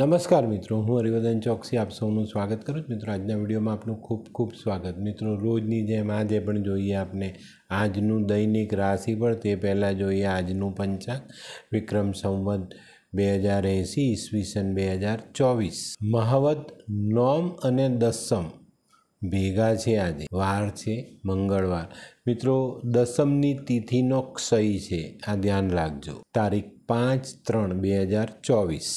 નમસ્કાર મિત્રો હું હરિવર્ધન ચોકસી આપ સૌનું સ્વાગત કરું છું મિત્રો આજના વિડીયોમાં આપનું ખૂબ ખૂબ સ્વાગત મિત્રો રોજની જેમ આજે પણ જોઈએ આપને આજનું દૈનિક રાશિફળ તે પહેલાં જોઈએ આજનું પંચાંગ વિક્રમ સંવત બે હજાર એંસી ઈસવીસન બે હજાર ચોવીસ મહાવત નોમ અને દસમ ભેગા છે આજે વાર છે મંગળવાર મિત્રો દસમની તિથિનો ક્ષય છે આ ધ્યાન રાખજો તારીખ પાંચ ત્રણ બે હજાર ચોવીસ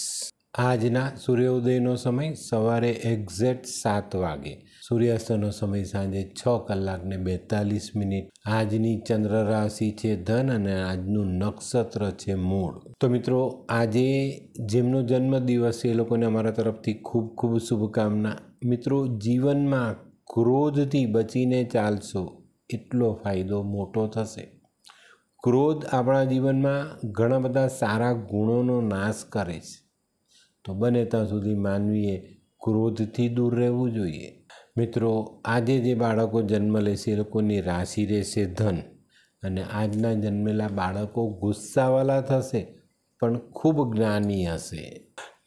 આજના સૂર્યોદયનો સમય સવારે એક્ઝેક્ટ સાત વાગે સૂર્યાસ્તનો સમય સાંજે છ કલાકને બેતાલીસ મિનિટ આજની ચંદ્ર રાશિ છે ધન અને આજનું નક્ષત્ર છે મૂળ તો મિત્રો આજે જેમનો જન્મદિવસ એ લોકોને અમારા તરફથી ખૂબ ખૂબ શુભકામના મિત્રો જીવનમાં ક્રોધથી બચીને ચાલશો એટલો ફાયદો મોટો થશે ક્રોધ આપણા જીવનમાં ઘણા બધા સારા ગુણોનો નાશ કરે છે તો બને ત્યાં સુધી માનવીએ ક્રોધથી દૂર રહેવું જોઈએ મિત્રો આજે જે બાળકો જન્મ લેશે એ લોકોની રાશિ રહેશે ધન અને આજના જન્મેલા બાળકો ગુસ્સાવાલા થશે પણ ખૂબ જ્ઞાની હશે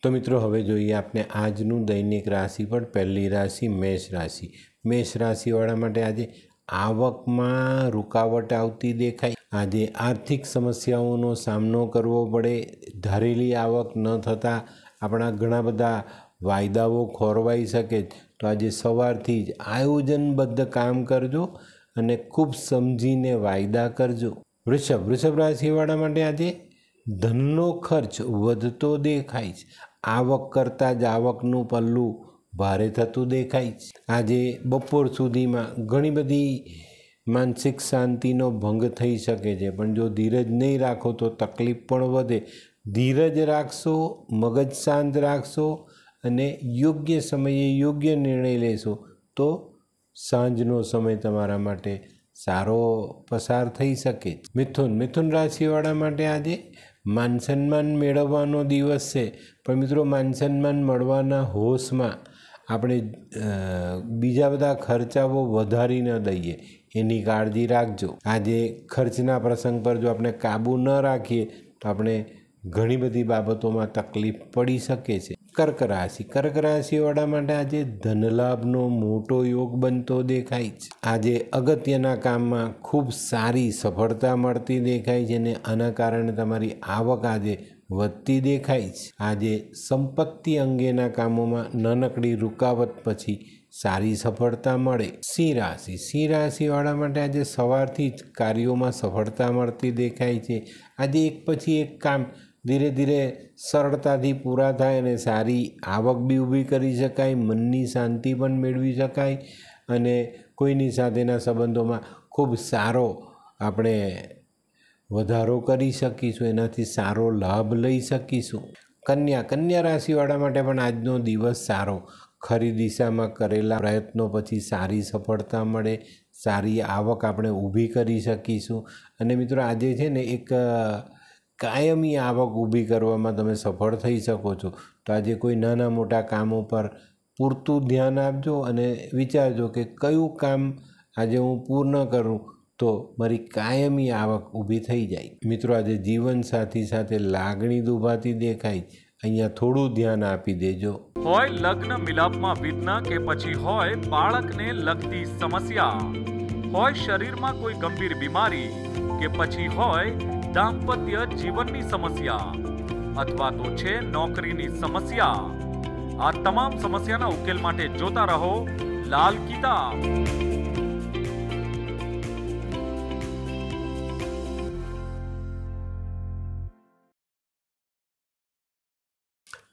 તો મિત્રો હવે જોઈએ આપણે આજનું દૈનિક રાશિ પણ પહેલી રાશિ મેષ રાશિ મેષ રાશિવાળા માટે આજે આવકમાં રૂકાવટ આવતી દેખાય આજે આર્થિક સમસ્યાઓનો સામનો કરવો પડે ધારેલી આવક ન થતાં આપણા ઘણા બધા વાયદાઓ ખોરવાઈ શકે તો આજે સવારથી જ આયોજનબદ્ધ કામ કરજો અને ખૂબ સમજીને વાયદા કરજો વૃષભ વૃષભ રાશિવાળા માટે આજે ધનનો ખર્ચ વધતો દેખાય છે આવક કરતાં જ આવકનું પલ્લું ભારે થતું દેખાય છે આજે બપોર સુધીમાં ઘણી બધી માનસિક શાંતિનો ભંગ થઈ શકે છે પણ જો ધીરજ નહીં રાખો તો તકલીફ પણ વધે ધીરજ રાખશો મગજ શાંત રાખશો અને યોગ્ય સમયે યોગ્ય નિર્ણય લેશો તો સાંજનો સમય તમારા માટે સારો પસાર થઈ શકે મિથુન મિથુન રાશિવાળા માટે આજે માન સન્માન મેળવવાનો દિવસ છે પણ મિત્રો માન સન્માન મળવાના હોશમાં આપણે બીજા બધા ખર્ચાઓ વધારી ન દઈએ એની કાળજી રાખજો આજે ખર્ચના પ્રસંગ પર જો આપણે કાબૂ ન રાખીએ તો આપણે ઘણી બધી બાબતોમાં તકલીફ પડી શકે છે કર્ક રાશિ કર્ક રાશિવાળા માટે આજે ધનલાભનો મોટો યોગ બનતો દેખાય છે આજે અગત્યના કામમાં ખૂબ સારી સફળતા મળતી દેખાય છે અને આના કારણે તમારી આવક આજે વધતી દેખાય છે આજે સંપત્તિ અંગેના કામોમાં નાનકડી રૂકાવટ પછી સારી સફળતા મળે સિંહ રાશિ સિંહ રાશિવાળા માટે આજે સવારથી જ કાર્યોમાં સફળતા મળતી દેખાય છે આજે એક પછી એક કામ ધીરે ધીરે સરળતાથી પૂરા થાય અને સારી આવક બી ઊભી કરી શકાય મનની શાંતિ પણ મેળવી શકાય અને કોઈની સાથેના સંબંધોમાં ખૂબ સારો આપણે વધારો કરી શકીશું એનાથી સારો લાભ લઈ શકીશું કન્યા કન્યા રાશિવાળા માટે પણ આજનો દિવસ સારો ખરી દિશામાં કરેલા પ્રયત્નો પછી સારી સફળતા મળે સારી આવક આપણે ઊભી કરી શકીશું અને મિત્રો આજે છે ને એક કાયમી આવક ઊભી કરવામાં તમે સફળ થઈ શકો છો તો આજે કોઈ નાના મોટા કામો પર પૂરતું ધ્યાન આપજો અને વિચારજો કે કયું કામ આજે હું પૂર્ણ કરું તો મારી કાયમી આવક ઊભી થઈ જાય મિત્રો આજે જીવનસાથી સાથે લાગણી દુભાતી દેખાય અહીંયા થોડું ધ્યાન આપી દેજો હોય લગ્ન મિલાપમાં વિઘ્ન કે પછી હોય બાળકને લગતી સમસ્યા હોય શરીરમાં કોઈ ગંભીર બીમારી કે પછી હોય દાંપત્ય જીવનની સમસ્યા અથવા તો છે નોકરીની સમસ્યા આ તમામ સમસ્યાના ઉકેલ માટે જોતા રહો લાલ કિતાબ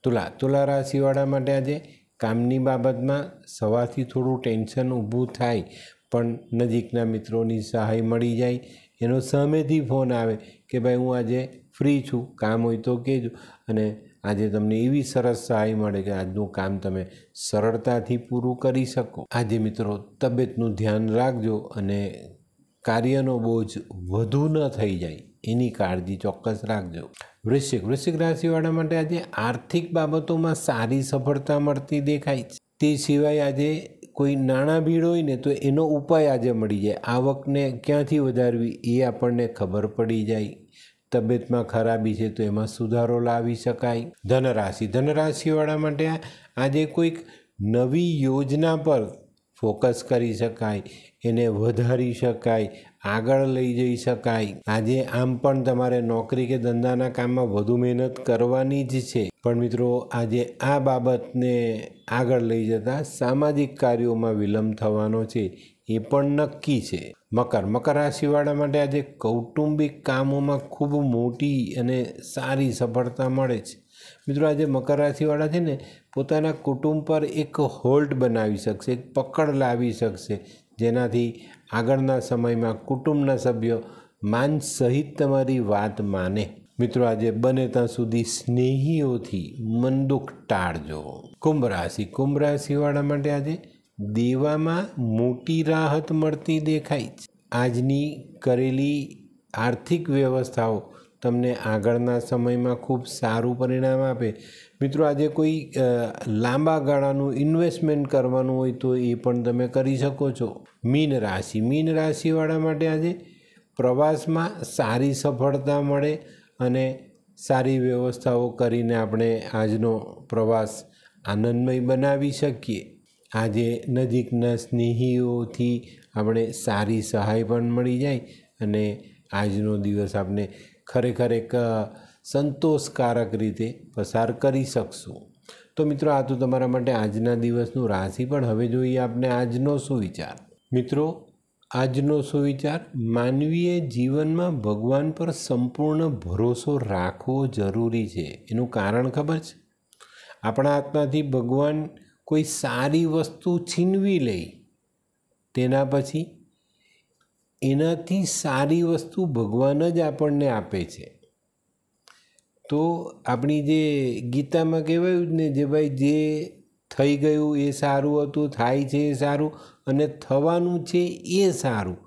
તુલા તુલા રાશિવાળા માટે આજે કામની બાબતમાં સવારથી થોડું ટેન્શન ઊભું થાય પણ નજીકના મિત્રોની સહાય મળી જાય એનો સામેથી ફોન આવે કે ભાઈ હું આજે ફ્રી છું કામ હોય તો કહેજો અને આજે તમને એવી સરસ સહાય મળે કે આજનું કામ તમે સરળતાથી પૂરું કરી શકો આજે મિત્રો તબિયતનું ધ્યાન રાખજો અને કાર્યનો બોજ વધુ ન થઈ જાય એની કાળજી ચોક્કસ રાખજો વૃશ્ચિક વૃશ્ચિક રાશિવાળા માટે આજે આર્થિક બાબતોમાં સારી સફળતા મળતી દેખાય છે તે સિવાય આજે કોઈ નાણાં ભીડ હોય ને તો એનો ઉપાય આજે મળી જાય આવકને ક્યાંથી વધારવી એ આપણને ખબર પડી જાય તબિયતમાં ખરાબી છે તો એમાં સુધારો લાવી શકાય ધનરાશિ ધનરાશિવાળા માટે આજે કોઈક નવી યોજના પર ફોકસ કરી શકાય એને વધારી શકાય આગળ લઈ જઈ શકાય આજે આમ પણ તમારે નોકરી કે ધંધાના કામમાં વધુ મહેનત કરવાની જ છે પણ મિત્રો આજે આ બાબતને આગળ લઈ જતાં સામાજિક કાર્યોમાં વિલંબ થવાનો છે એ પણ નક્કી છે મકર મકર રાશિવાળા માટે આજે કૌટુંબિક કામોમાં ખૂબ મોટી અને સારી સફળતા મળે છે મિત્રો આજે મકર રાશિવાળા છે ને પોતાના કુટુંબ પર એક હોલ્ટ બનાવી શકશે એક પકડ લાવી શકશે જેનાથી આગળના સમયમાં કુટુંબના સભ્યો માન સહિત તમારી વાત માને મિત્રો આજે બને ત્યાં સુધી સ્નેહીઓથી મનદુખ ટાળજો કુંભ રાશિ કુંભ રાશિવાળા માટે આજે દેવામાં મોટી રાહત મળતી દેખાય છે આજની કરેલી આર્થિક વ્યવસ્થાઓ તમને આગળના સમયમાં ખૂબ સારું પરિણામ આપે મિત્રો આજે કોઈ લાંબા ગાળાનું ઇન્વેસ્ટમેન્ટ કરવાનું હોય તો એ પણ તમે કરી શકો છો મીન રાશિ મીન રાશિવાળા માટે આજે પ્રવાસમાં સારી સફળતા મળે અને સારી વ્યવસ્થાઓ કરીને આપણે આજનો પ્રવાસ આનંદમય બનાવી શકીએ આજે નજીકના સ્નેહીઓથી આપણે સારી સહાય પણ મળી જાય અને આજનો દિવસ આપણે ખરેખર એક સંતોષકારક રીતે પસાર કરી શકશું તો મિત્રો આ તો તમારા માટે આજના દિવસનું રાશિ પણ હવે જોઈએ આપણે આજનો સુવિચાર મિત્રો આજનો સુવિચાર માનવીય જીવનમાં ભગવાન પર સંપૂર્ણ ભરોસો રાખવો જરૂરી છે એનું કારણ ખબર છે આપણા આત્માથી ભગવાન કોઈ સારી વસ્તુ છીનવી લઈ તેના પછી એનાથી સારી વસ્તુ ભગવાન જ આપણને આપે છે તો આપણી જે ગીતામાં કહેવાયું જ ને જે ભાઈ જે થઈ ગયું એ સારું હતું થાય છે એ સારું અને થવાનું છે એ સારું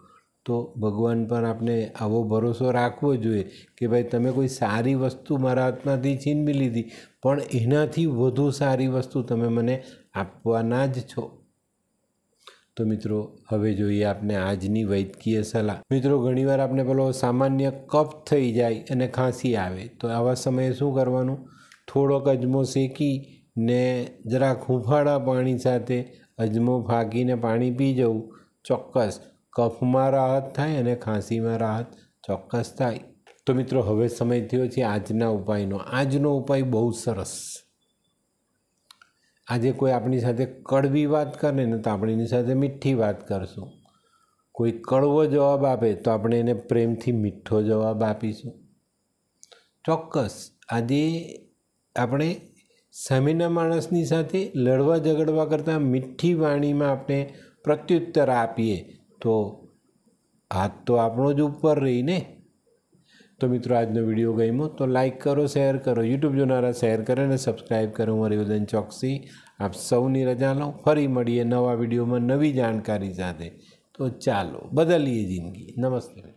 તો ભગવાન પર આપણે આવો ભરોસો રાખવો જોઈએ કે ભાઈ તમે કોઈ સારી વસ્તુ મારા હાથમાંથી છીનવી લીધી પણ એનાથી વધુ સારી વસ્તુ તમે મને આપવાના જ છો તો મિત્રો હવે જોઈએ આપને આજની વૈદ્યકીય સલાહ મિત્રો ઘણીવાર આપણે પેલો સામાન્ય કફ થઈ જાય અને ખાંસી આવે તો આવા સમયે શું કરવાનું થોડોક અજમો શેકી ને જરાક હુંફાળા પાણી સાથે અજમો ફાંકીને પાણી પી જવું ચોક્કસ કફમાં રાહત થાય અને ખાંસીમાં રાહત ચોક્કસ થાય તો મિત્રો હવે સમય થયો છે આજના ઉપાયનો આજનો ઉપાય બહુ સરસ આજે કોઈ આપણી સાથે કડવી વાત કરે ને તો આપણે એની સાથે મીઠી વાત કરશું કોઈ કડવો જવાબ આપે તો આપણે એને પ્રેમથી મીઠો જવાબ આપીશું ચોક્કસ આજે આપણે સામેના માણસની સાથે લડવા ઝઘડવા કરતાં મીઠી વાણીમાં આપણે પ્રત્યુત્તર આપીએ તો હાથ તો આપણો જ ઉપર રહીને તો મિત્રો આજનો વિડીયો ગમ્યો તો લાઇક કરો શેર કરો યુટ્યુબ જોનારા શેર કરે અને સબસ્ક્રાઈબ કરો હું હરિવર્ધન ચોકસી આપ સૌની રજા લો ફરી મળીએ નવા વિડીયોમાં નવી જાણકારી સાથે તો ચાલો બદલીએ જિંદગી નમસ્તે